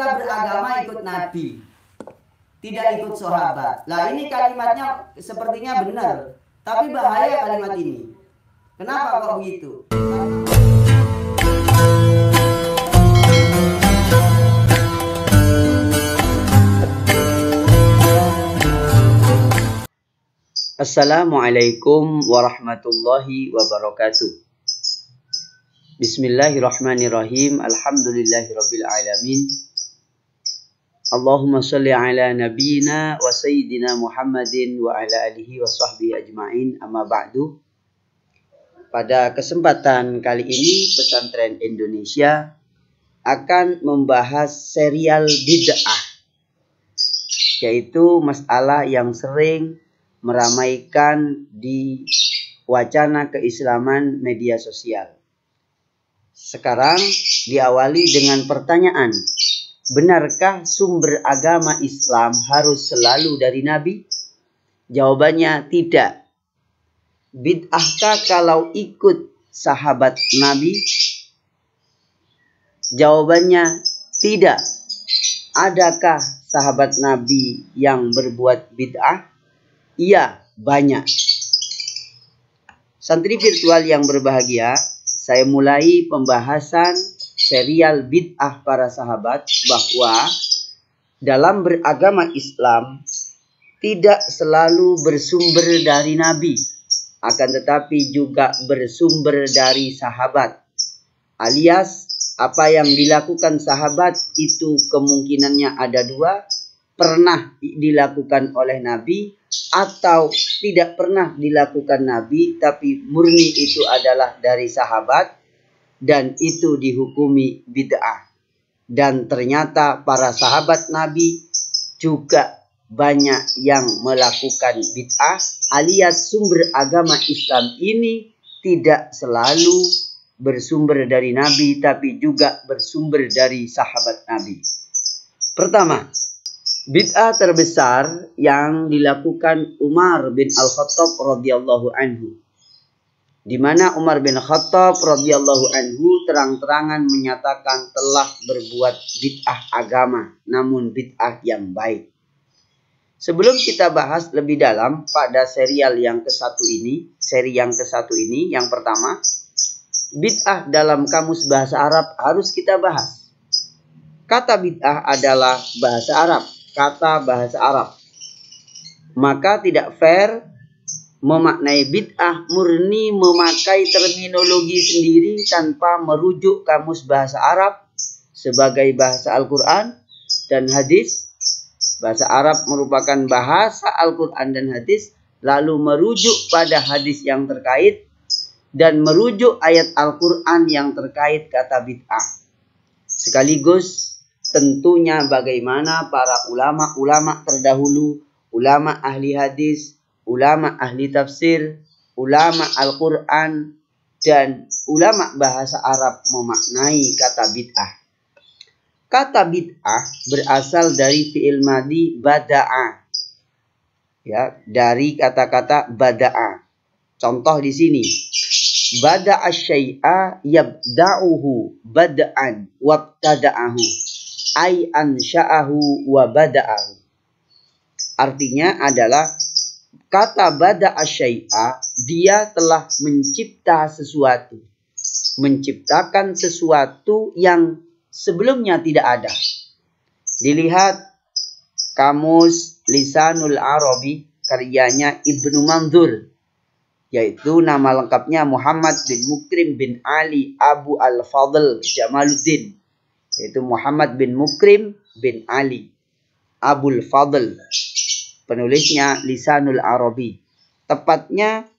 kita beragama ikut Nabi, tidak ikut sahabat. Lah ini kalimatnya sepertinya benar, tapi bahaya kalimat ini. Kenapa kok begitu? Assalamualaikum warahmatullahi wabarakatuh. Bismillahirrahmanirrahim. Alhamdulillahirabbil alamin. Allahumma salli ala nabiyyina wa sayyidina Muhammadin wa ala alihi wa sahbihi ajma'in amma ba'du. Pada kesempatan kali ini Pesantren Indonesia akan membahas serial bid'ah yaitu masalah yang sering meramaikan di wacana keislaman media sosial. Sekarang diawali dengan pertanyaan benarkah sumber agama Islam harus selalu dari Nabi? Jawabannya tidak. Bid'ahkah kalau ikut sahabat Nabi? Jawabannya tidak. Adakah sahabat Nabi yang berbuat bid'ah? Iya, banyak. Santri virtual yang berbahagia, saya mulai pembahasan serial bid'ah para sahabat bahwa dalam beragama Islam tidak selalu bersumber dari nabi akan tetapi juga bersumber dari sahabat alias apa yang dilakukan sahabat itu kemungkinannya ada dua pernah dilakukan oleh nabi atau tidak pernah dilakukan nabi tapi murni itu adalah dari sahabat dan itu dihukumi bid'ah. Dan ternyata para sahabat Nabi juga banyak yang melakukan bid'ah alias sumber agama Islam ini tidak selalu bersumber dari Nabi tapi juga bersumber dari sahabat Nabi. Pertama, bid'ah terbesar yang dilakukan Umar bin Al-Khattab radhiyallahu anhu di mana Umar bin Khattab radhiyallahu anhu terang-terangan menyatakan telah berbuat bid'ah agama, namun bid'ah yang baik. Sebelum kita bahas lebih dalam pada serial yang ke-1 ini, seri yang ke-1 ini yang pertama, bid'ah dalam kamus bahasa Arab harus kita bahas. Kata bid'ah adalah bahasa Arab, kata bahasa Arab. Maka tidak fair memaknai bid'ah murni memakai terminologi sendiri tanpa merujuk kamus bahasa Arab sebagai bahasa Al-Quran dan hadis. Bahasa Arab merupakan bahasa Al-Quran dan hadis, lalu merujuk pada hadis yang terkait dan merujuk ayat Al-Quran yang terkait kata bid'ah. Sekaligus tentunya bagaimana para ulama-ulama terdahulu, ulama ahli hadis, ulama ahli tafsir, ulama Al-Quran, dan ulama bahasa Arab memaknai kata bid'ah. Kata bid'ah berasal dari fi'il madi bada'a. Ya, dari kata-kata bada'a. Contoh di sini. Bada'a syai'a yabda'uhu bada'an wabtada'ahu. Ay ansya'ahu wa bada'ahu. Artinya adalah Kata bada asyai'a, dia telah mencipta sesuatu. Menciptakan sesuatu yang sebelumnya tidak ada. Dilihat kamus Lisanul Arabi karyanya Ibnu Mandur yaitu nama lengkapnya Muhammad bin Mukrim bin Ali Abu Al-Fadl Jamaluddin yaitu Muhammad bin Mukrim bin Ali Abu al Fadl penulisnya Lisanul Arabi. Tepatnya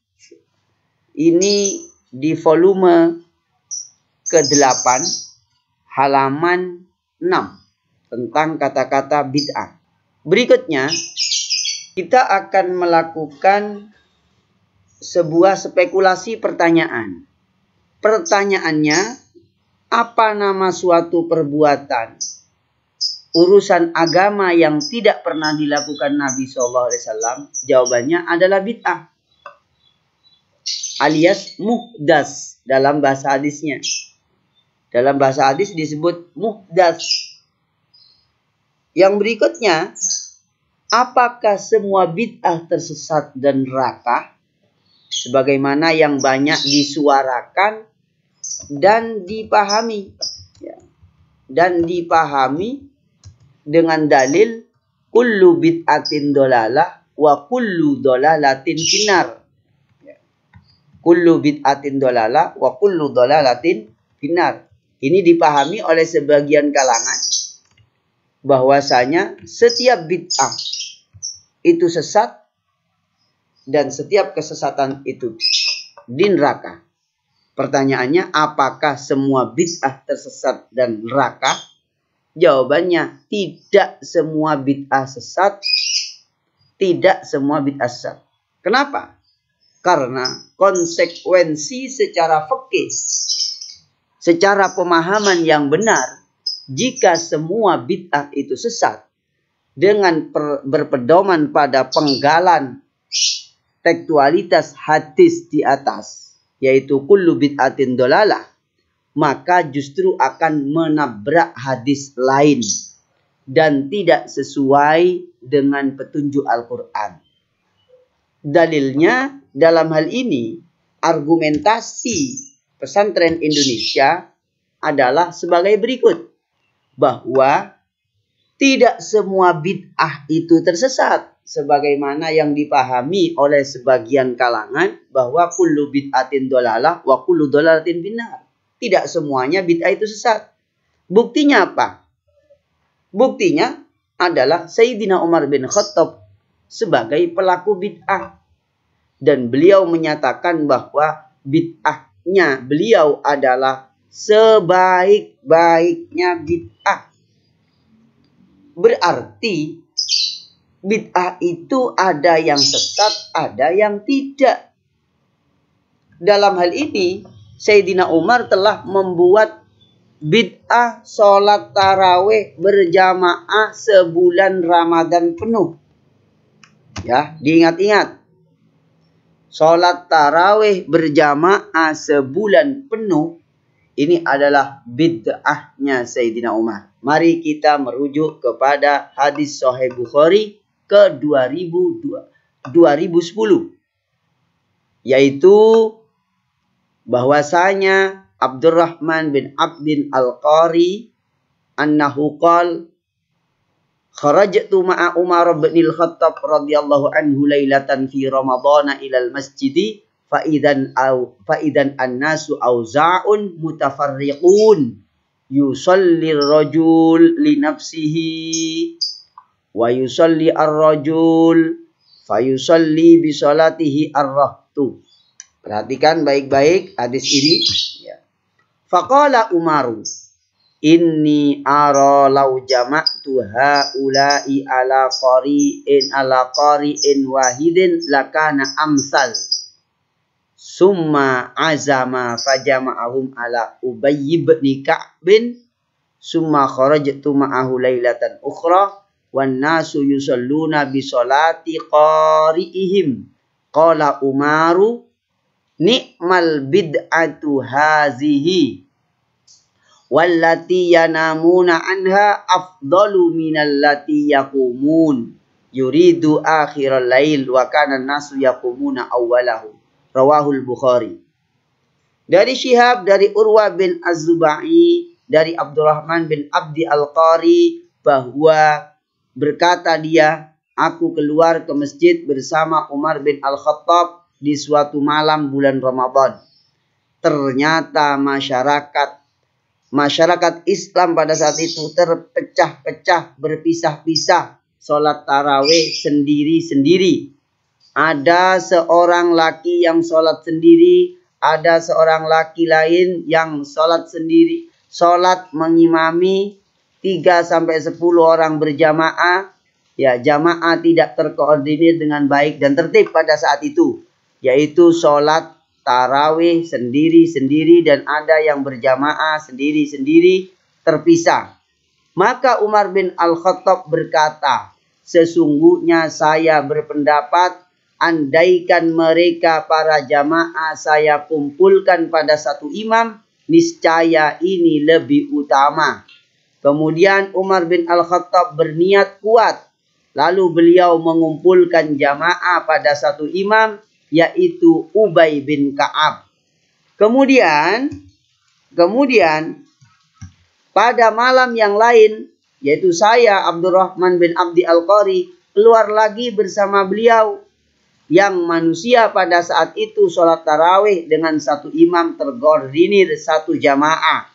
ini di volume ke-8 halaman 6 tentang kata-kata bid'ah. Berikutnya kita akan melakukan sebuah spekulasi pertanyaan. Pertanyaannya apa nama suatu perbuatan urusan agama yang tidak pernah dilakukan Nabi Shallallahu Alaihi Wasallam jawabannya adalah bid'ah alias muhdas dalam bahasa hadisnya dalam bahasa hadis disebut muhdas yang berikutnya apakah semua bid'ah tersesat dan neraka sebagaimana yang banyak disuarakan dan dipahami ya. dan dipahami dengan dalil kullu bid'atin dolalah wa kullu dolalatin finar. Ya. Kullu bid'atin dolalah wa kullu dolalatin finar. Ini dipahami oleh sebagian kalangan bahwasanya setiap bid'ah itu sesat dan setiap kesesatan itu di neraka. Pertanyaannya, apakah semua bid'ah tersesat dan neraka? Jawabannya tidak semua bid'ah sesat. Tidak semua bid'ah sesat. Kenapa? Karena konsekuensi secara fikih, secara pemahaman yang benar, jika semua bid'ah itu sesat dengan berpedoman pada penggalan tekstualitas hadis di atas, yaitu kullu bid'atin dolalah, maka justru akan menabrak hadis lain dan tidak sesuai dengan petunjuk Al-Quran. Dalilnya dalam hal ini argumentasi pesantren Indonesia adalah sebagai berikut. Bahwa tidak semua bid'ah itu tersesat. Sebagaimana yang dipahami oleh sebagian kalangan bahwa kullu bid'atin dolalah wa kullu dolalatin binar tidak semuanya bid'ah itu sesat. Buktinya apa? Buktinya adalah Sayyidina Umar bin Khattab sebagai pelaku bid'ah. Dan beliau menyatakan bahwa bid'ahnya beliau adalah sebaik-baiknya bid'ah. Berarti bid'ah itu ada yang sesat, ada yang tidak. Dalam hal ini, Sayyidina Umar telah membuat bid'ah sholat taraweh berjamaah sebulan Ramadan penuh. Ya, diingat-ingat. Sholat taraweh berjamaah sebulan penuh ini adalah bid'ahnya Sayyidina Umar. Mari kita merujuk kepada hadis Sahih Bukhari ke 2000, 2010 yaitu bahwasanya Abdurrahman bin Abdin Al-Qari annahu qal kharajtu ma'a Umar bin Al-Khattab radhiyallahu anhu lailatan fi Ramadhana ila al-masjid fa idan au fa idan an-nasu auza'un mutafarriqun yusalli ar-rajul li nafsihi wa yusalli ar-rajul fa yusalli bi salatihi ar-rahtu Perhatikan baik-baik hadis ini. Ya. Faqala Umaru Inni ara lau jama'tu haula'i ala qari'in ala qari'in wahidin lakana amsal summa azama fajama'ahum ala Ubay bin Ka'bin. summa kharajtu ma'ahu laylatan ukhra wan nasu yusalluna bi salati qari'ihim qala Umaru Ni'mal bid'atu hazihi wallati yanamuna anha afdalu minal lati yakumun yuridu akhiral lail wa kana nasu yakumuna awalahu rawahul bukhari dari Syihab dari Urwa bin Az-Zubai dari Abdurrahman bin Abdi Al-Qari bahwa berkata dia aku keluar ke masjid bersama Umar bin Al-Khattab di suatu malam bulan Ramadan. Ternyata masyarakat masyarakat Islam pada saat itu terpecah-pecah, berpisah-pisah, sholat tarawih sendiri-sendiri. Ada seorang laki yang sholat sendiri, ada seorang laki lain yang sholat sendiri. Sholat mengimami 3 sampai 10 orang berjamaah. Ya, jamaah tidak terkoordinir dengan baik dan tertib pada saat itu yaitu sholat tarawih sendiri-sendiri dan ada yang berjamaah sendiri-sendiri terpisah. Maka Umar bin Al-Khattab berkata, sesungguhnya saya berpendapat andaikan mereka para jamaah saya kumpulkan pada satu imam, niscaya ini lebih utama. Kemudian Umar bin Al-Khattab berniat kuat, lalu beliau mengumpulkan jamaah pada satu imam yaitu Ubay bin Ka'ab. Kemudian kemudian pada malam yang lain yaitu saya Abdurrahman bin Abdi al Qori keluar lagi bersama beliau yang manusia pada saat itu sholat tarawih dengan satu imam tergordinir satu jamaah.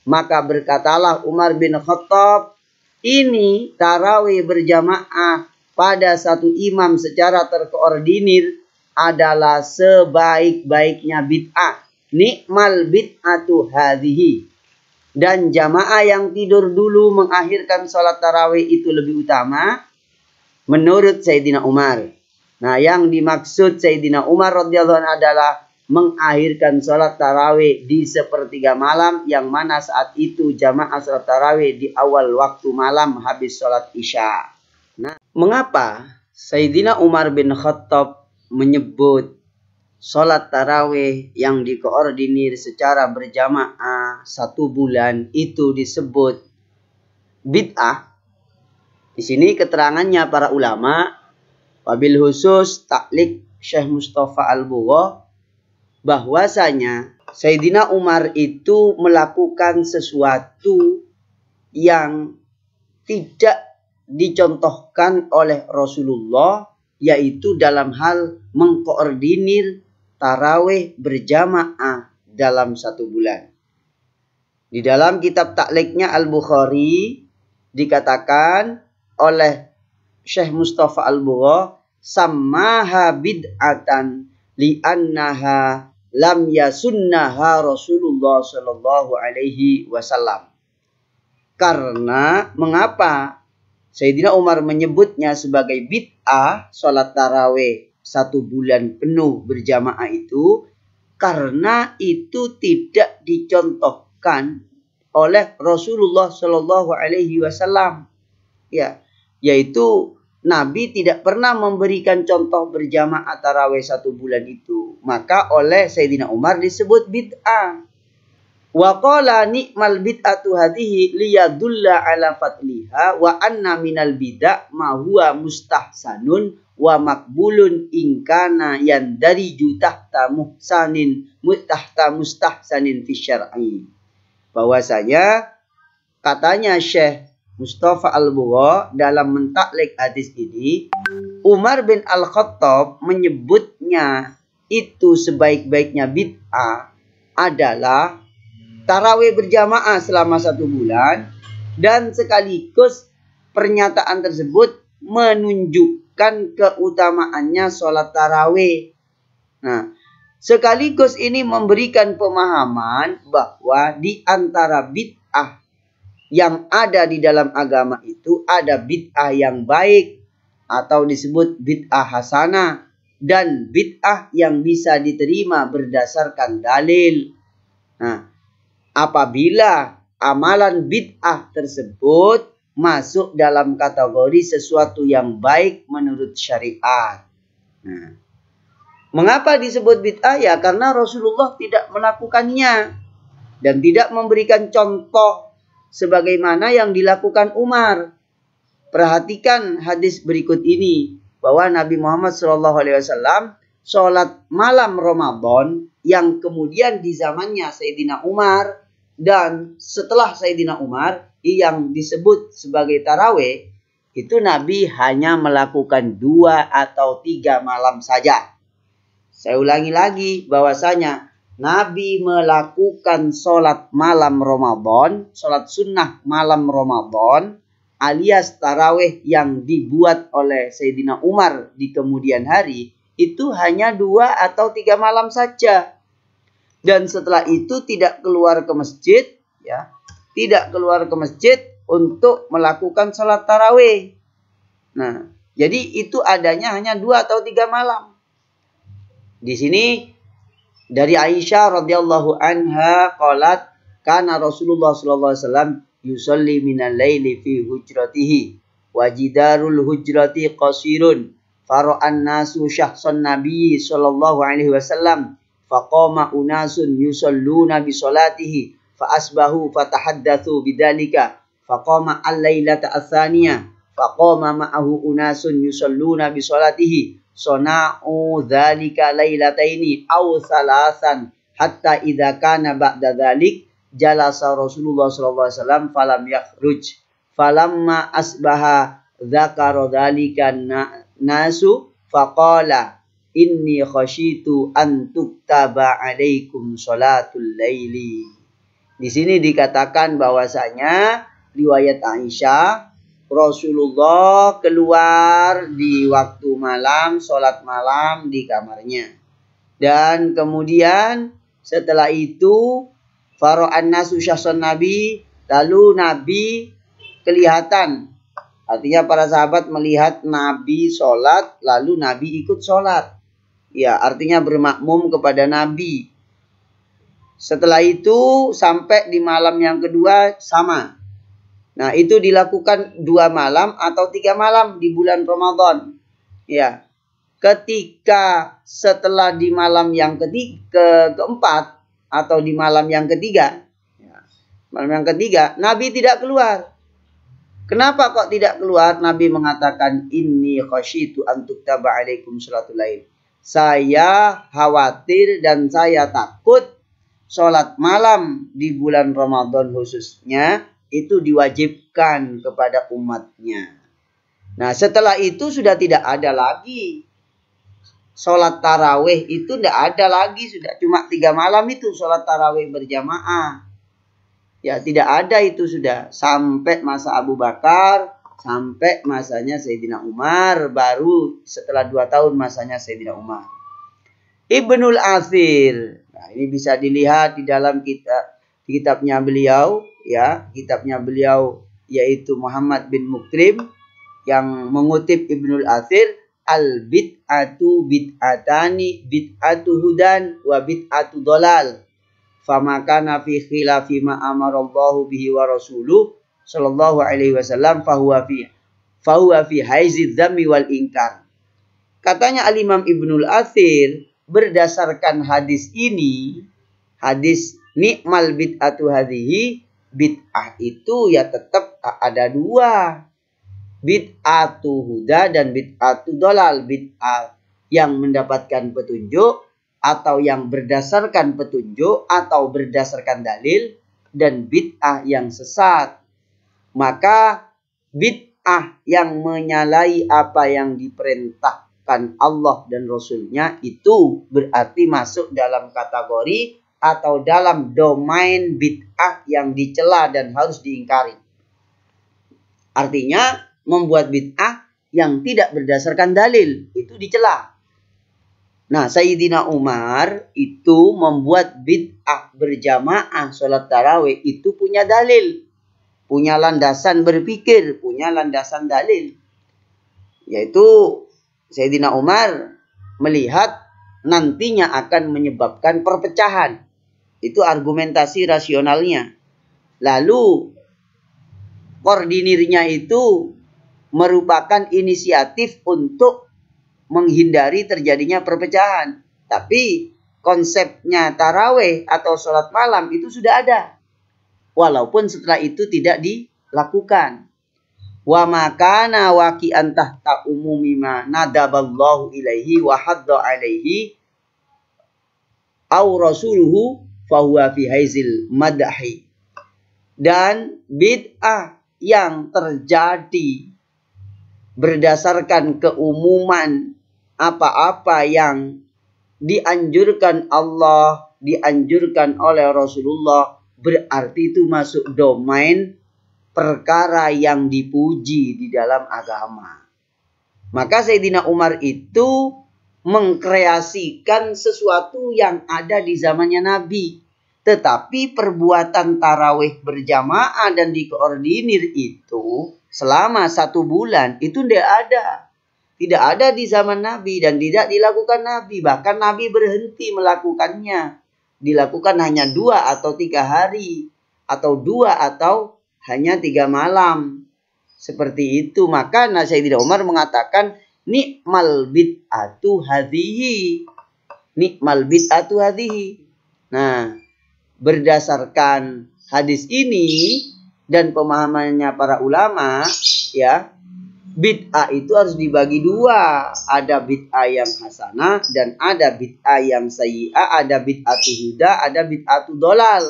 Maka berkatalah Umar bin Khattab, ini tarawih berjamaah pada satu imam secara terkoordinir adalah sebaik-baiknya bid'ah. Nikmal bid'atu hadihi. Dan jamaah yang tidur dulu mengakhirkan sholat tarawih itu lebih utama menurut Sayyidina Umar. Nah yang dimaksud Sayyidina Umar radhiyallahu anhu adalah mengakhirkan sholat tarawih di sepertiga malam yang mana saat itu jamaah sholat tarawih di awal waktu malam habis sholat isya. Nah, mengapa Sayyidina Umar bin Khattab menyebut sholat tarawih yang dikoordinir secara berjamaah satu bulan itu disebut bid'ah. Di sini keterangannya para ulama, wabil khusus taklik Syekh Mustafa al bahwasanya Sayyidina Umar itu melakukan sesuatu yang tidak dicontohkan oleh Rasulullah yaitu dalam hal mengkoordinir taraweh berjamaah dalam satu bulan. Di dalam kitab takliknya Al-Bukhari dikatakan oleh Syekh Mustafa Al-Bugha samaha bid'atan li'annaha lam yasunnaha Rasulullah sallallahu alaihi wasallam. Karena mengapa Sayyidina Umar menyebutnya sebagai bid'ah sholat taraweh satu bulan penuh berjamaah itu karena itu tidak dicontohkan oleh Rasulullah Shallallahu Alaihi Wasallam. Ya, yaitu Nabi tidak pernah memberikan contoh berjamaah taraweh satu bulan itu. Maka oleh Sayyidina Umar disebut bid'ah. Wa qala ni'mal bid'atu hadhihi liyadulla ala fadliha wa anna minal bid'a ma huwa mustahsanun wa makbulun ingkana yang dari tahta muhsanin mutahta mustahsanin fi syar'i. Bahwasanya katanya Syekh Mustafa Al-Bugha dalam mentaklik hadis ini Umar bin Al-Khattab menyebutnya itu sebaik-baiknya bid'ah adalah tarawih berjamaah selama satu bulan dan sekaligus pernyataan tersebut menunjukkan keutamaannya sholat tarawih. Nah, sekaligus ini memberikan pemahaman bahwa di antara bid'ah yang ada di dalam agama itu ada bid'ah yang baik atau disebut bid'ah hasanah dan bid'ah yang bisa diterima berdasarkan dalil. Nah, apabila amalan bid'ah tersebut masuk dalam kategori sesuatu yang baik menurut syariat. Nah, mengapa disebut bid'ah ya? Karena Rasulullah tidak melakukannya dan tidak memberikan contoh sebagaimana yang dilakukan Umar. Perhatikan hadis berikut ini bahwa Nabi Muhammad SAW sholat malam Ramadan yang kemudian di zamannya Sayyidina Umar dan setelah Sayyidina Umar yang disebut sebagai taraweh itu Nabi hanya melakukan dua atau tiga malam saja. Saya ulangi lagi bahwasanya Nabi melakukan sholat malam Ramadan, sholat sunnah malam Ramadan, alias taraweh yang dibuat oleh Sayyidina Umar di kemudian hari, itu hanya dua atau tiga malam saja. Dan setelah itu tidak keluar ke masjid, ya, tidak keluar ke masjid untuk melakukan sholat taraweh Nah, jadi itu adanya hanya dua atau tiga malam. Di sini dari Aisyah radhiyallahu anha qalat karena Rasulullah sallallahu alaihi wasallam yusalli minal laili fi hujratihi wajidarul hujrati qasirun Faro'an nasu syahson Nabi sallallahu alaihi wasallam Faqoma unasun yusalluna bi salatihi fa asbahu bidalika bidzalika faqama al-lailata ats-tsaniyah faqama ma'ahu unasun yusalluna bi dalika Sona'u dhalika laylataini au salasan hatta idha kana ba'da dhalik. jalasa Rasulullah sallallahu alaihi wasallam falam yakhruj falamma asbaha dzakara dzalika nasu faqala inni khasyitu an tuktaba alaikum salatul laili. Di sini dikatakan bahwasanya riwayat Aisyah Rasulullah keluar di waktu malam, sholat malam di kamarnya. Dan kemudian setelah itu Faro'an nasu Nabi, lalu Nabi kelihatan Artinya para sahabat melihat Nabi sholat, lalu Nabi ikut sholat. Ya, artinya bermakmum kepada Nabi. Setelah itu sampai di malam yang kedua sama. Nah itu dilakukan dua malam atau tiga malam di bulan Ramadan. Ya, ketika setelah di malam yang ketiga, ke, keempat atau di malam yang ketiga, ya, malam yang ketiga Nabi tidak keluar Kenapa kok tidak keluar? Nabi mengatakan ini, khasyitu itu untuk alaikum salatul lain. Saya khawatir dan saya takut sholat malam di bulan Ramadan khususnya itu diwajibkan kepada umatnya. Nah setelah itu sudah tidak ada lagi. Sholat taraweh itu tidak ada lagi. Sudah cuma tiga malam itu sholat taraweh berjamaah ya tidak ada itu sudah sampai masa Abu Bakar sampai masanya Sayyidina Umar baru setelah dua tahun masanya Sayyidina Umar Ibnul Athir nah, ini bisa dilihat di dalam kitab kitabnya beliau ya kitabnya beliau yaitu Muhammad bin Mukrim yang mengutip Ibnul Athir al bid'atu bid'atani bid'atu hudan wa bid'atu dolal Famaka nafi khilafi ma amarallahu bihi wa rasuluh sallallahu alaihi wasallam fahuwa fi fahuwa fi haizid dhammi wal ingkar. Katanya Al Imam Ibnul Athir berdasarkan hadis ini hadis nikmal bid'atu hadhihi bid'ah itu ya tetap ada dua bid'atu huda dan bid'atu dolal bid'ah yang mendapatkan petunjuk atau yang berdasarkan petunjuk atau berdasarkan dalil dan bid'ah yang sesat. Maka bid'ah yang menyalahi apa yang diperintahkan Allah dan Rasulnya itu berarti masuk dalam kategori atau dalam domain bid'ah yang dicela dan harus diingkari. Artinya membuat bid'ah yang tidak berdasarkan dalil itu dicela. Nah, Sayyidina Umar itu membuat bid'ah berjamaah sholat tarawih itu punya dalil. Punya landasan berpikir, punya landasan dalil. Yaitu Sayyidina Umar melihat nantinya akan menyebabkan perpecahan. Itu argumentasi rasionalnya. Lalu koordinirnya itu merupakan inisiatif untuk menghindari terjadinya perpecahan. Tapi konsepnya taraweh atau sholat malam itu sudah ada. Walaupun setelah itu tidak dilakukan. Wa makana antah tahta umumi ma nadaballahu ilaihi wa hadda alaihi au rasuluhu fahuwa fi haizil madahi. Dan bid'ah yang terjadi berdasarkan keumuman apa-apa yang dianjurkan Allah, dianjurkan oleh Rasulullah, berarti itu masuk domain perkara yang dipuji di dalam agama. Maka Sayyidina Umar itu mengkreasikan sesuatu yang ada di zamannya Nabi. Tetapi perbuatan tarawih berjamaah dan dikoordinir itu selama satu bulan itu tidak ada tidak ada di zaman Nabi dan tidak dilakukan Nabi. Bahkan Nabi berhenti melakukannya. Dilakukan hanya dua atau tiga hari. Atau dua atau hanya tiga malam. Seperti itu. Maka Nasaidina Omar Umar mengatakan, Nikmal bid'atu hadihi. Nikmal bid'atu hadihi. Nah, berdasarkan hadis ini dan pemahamannya para ulama, ya, bid'ah itu harus dibagi dua. Ada bid'ah yang hasanah dan ada bid'ah yang sayyi'ah, ada bid'ah huda, ada bid'ah tu dolal.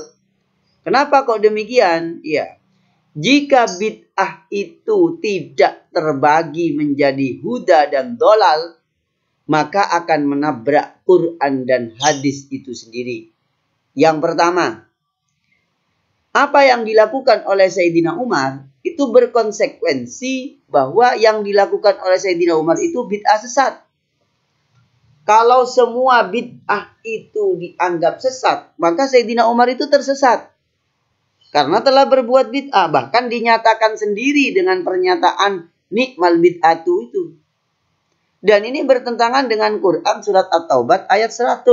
Kenapa kok demikian? Ya, jika bid'ah itu tidak terbagi menjadi huda dan dolal, maka akan menabrak Quran dan hadis itu sendiri. Yang pertama, apa yang dilakukan oleh Sayyidina Umar itu berkonsekuensi bahwa yang dilakukan oleh Sayyidina Umar itu bid'ah sesat. Kalau semua bid'ah itu dianggap sesat, maka Sayyidina Umar itu tersesat. Karena telah berbuat bid'ah, bahkan dinyatakan sendiri dengan pernyataan nikmal bid'atu itu. Dan ini bertentangan dengan Quran surat At-Taubat ayat 100.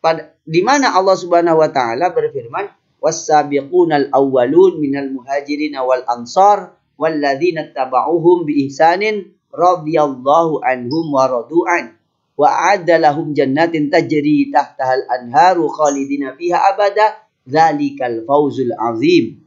Pada, di mana Allah Subhanahu wa taala berfirman, was awwalun minal muhajirin wal ansar walladzina tabauhum bi ihsanin radhiyallahu anhum wa radu'an wa a'adda jannatin tajri tahtahal anharu khalidina fiha abada dzalikal azim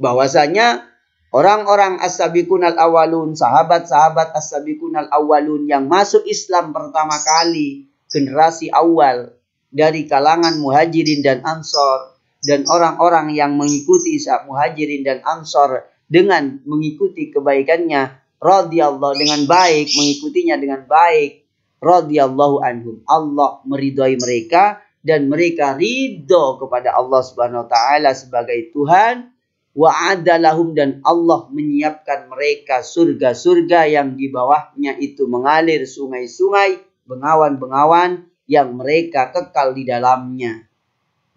bahwasanya orang-orang as-sabiqunal awalun sahabat-sahabat as-sabiqunal awalun yang masuk Islam pertama kali generasi awal dari kalangan muhajirin dan ansor dan orang-orang yang mengikuti Isa Muhajirin dan Ansor dengan mengikuti kebaikannya radhiyallahu dengan baik mengikutinya dengan baik radhiyallahu anhum Allah meridhai mereka dan mereka ridho kepada Allah Subhanahu wa taala sebagai Tuhan wa adalahum dan Allah menyiapkan mereka surga-surga yang di bawahnya itu mengalir sungai-sungai, bengawan-bengawan yang mereka kekal di dalamnya.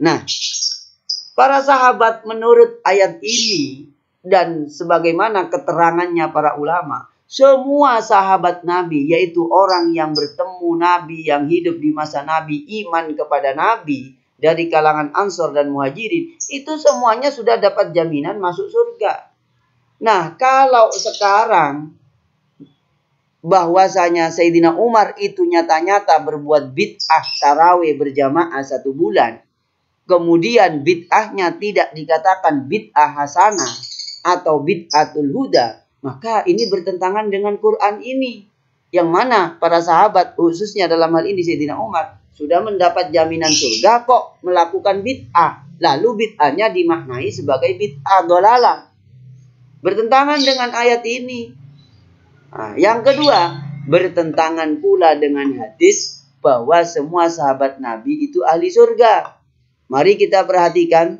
Nah, Para sahabat menurut ayat ini dan sebagaimana keterangannya para ulama, semua sahabat Nabi yaitu orang yang bertemu Nabi yang hidup di masa Nabi, iman kepada Nabi dari kalangan Ansor dan Muhajirin, itu semuanya sudah dapat jaminan masuk surga. Nah, kalau sekarang bahwasanya Sayyidina Umar itu nyata-nyata berbuat bid'ah tarawih berjamaah satu bulan, kemudian bid'ahnya tidak dikatakan bid'ah hasanah atau bid'atul huda, maka ini bertentangan dengan Quran ini. Yang mana para sahabat khususnya dalam hal ini Sayyidina Umar sudah mendapat jaminan surga kok melakukan bid'ah. Lalu bid'ahnya dimaknai sebagai bid'ah dolala, Bertentangan dengan ayat ini. Nah, yang kedua, bertentangan pula dengan hadis bahwa semua sahabat Nabi itu ahli surga. Mari kita perhatikan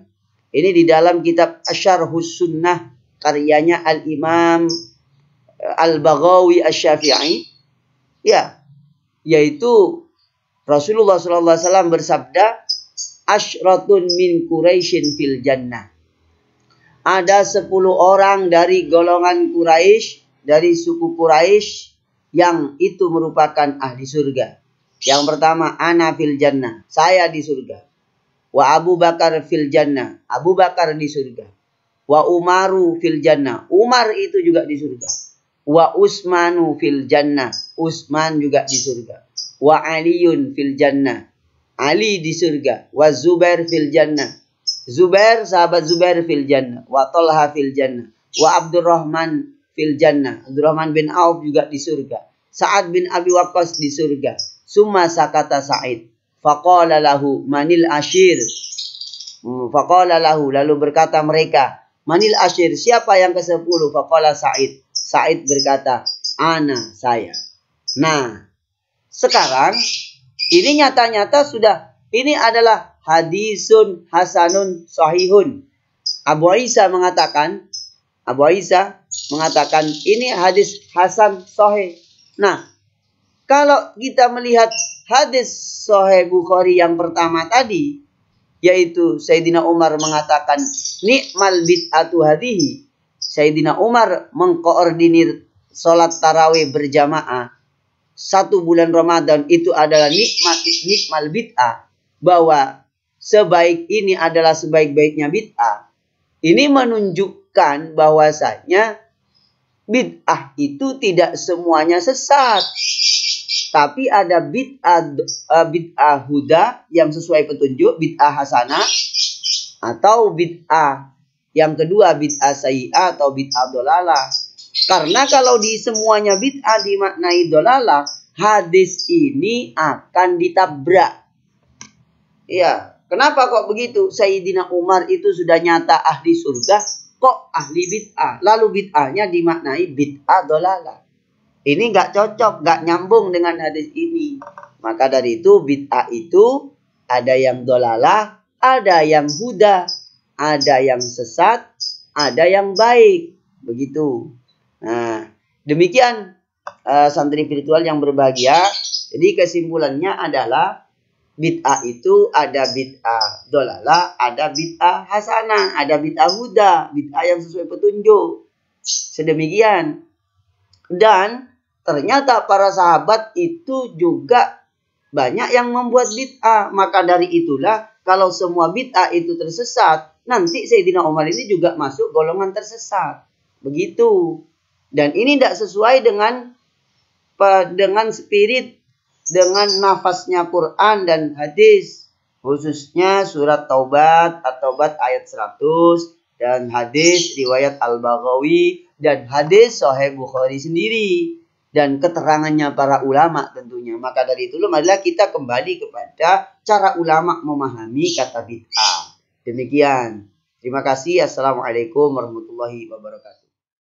ini di dalam kitab Asyarhus Sunnah karyanya Al-Imam eh, Al-Baghawi Asyafi'i. Ya, yaitu Rasulullah saw bersabda asyratun min Quraisyin fil jannah. Ada sepuluh orang dari golongan Quraisy, dari suku Quraisy yang itu merupakan ahli surga. Yang pertama, ana fil jannah, saya di surga. Wa Abu Bakar fil jannah. Abu Bakar di surga. Wa Umaru fil jannah. Umar itu juga di surga. Wa Usmanu fil jannah. Usman juga di surga. Wa Aliun fil jannah. Ali di surga. Wa Zubair fil jannah. Zubair sahabat Zubair fil jannah. Wa Talha fil jannah. Wa Abdurrahman fil jannah. Abdurrahman bin Auf juga di surga. Sa'ad bin Abi Waqqas di surga. Summa sakata Sa'id. Faqala lahu manil ashir. Hmm, faqala lahu lalu berkata mereka, manil ashir siapa yang ke-10? Faqala Said. Said berkata, ana saya. Nah, sekarang ini nyata-nyata sudah ini adalah hadisun hasanun sahihun. Abu Isa mengatakan Abu Isa mengatakan ini hadis hasan sahih. Nah, kalau kita melihat hadis Sahih Bukhari yang pertama tadi yaitu Sayyidina Umar mengatakan nikmal bid'atu hadihi. Sayyidina Umar mengkoordinir sholat tarawih berjamaah satu bulan Ramadan itu adalah nikmat nikmal bid'ah bahwa sebaik ini adalah sebaik-baiknya bid'ah. Ini menunjukkan bahwasanya bid'ah itu tidak semuanya sesat tapi ada bid'ah eh, bid'ah huda yang sesuai petunjuk, bid'ah hasanah atau bid'ah yang kedua bid'ah sayi'ah atau bid'ah dolala Karena kalau di semuanya bid'ah dimaknai dolala hadis ini akan ditabrak. Iya, kenapa kok begitu? Sayyidina Umar itu sudah nyata ahli surga, kok ahli bid'ah? Lalu bid'ahnya dimaknai bid'ah dolala ini nggak cocok, nggak nyambung dengan hadis ini. Maka dari itu bid'ah itu ada yang dolalah, ada yang huda, ada yang sesat, ada yang baik. Begitu. Nah, demikian uh, santri virtual yang berbahagia. Jadi kesimpulannya adalah bid'ah itu ada bid'ah dolalah, ada bid'ah hasanah, ada bid'ah huda, bid'ah yang sesuai petunjuk. Sedemikian. Dan Ternyata para sahabat itu juga banyak yang membuat bid'ah. Maka dari itulah kalau semua bid'ah itu tersesat, nanti Sayyidina Umar ini juga masuk golongan tersesat. Begitu. Dan ini tidak sesuai dengan dengan spirit, dengan nafasnya Quran dan hadis. Khususnya surat Taubat, atau taubat ayat 100, dan hadis riwayat Al-Baghawi, dan hadis Sahih Bukhari sendiri dan keterangannya para ulama tentunya. Maka dari itu marilah kita kembali kepada cara ulama memahami kata bid'ah. Demikian. Terima kasih. Assalamualaikum warahmatullahi wabarakatuh.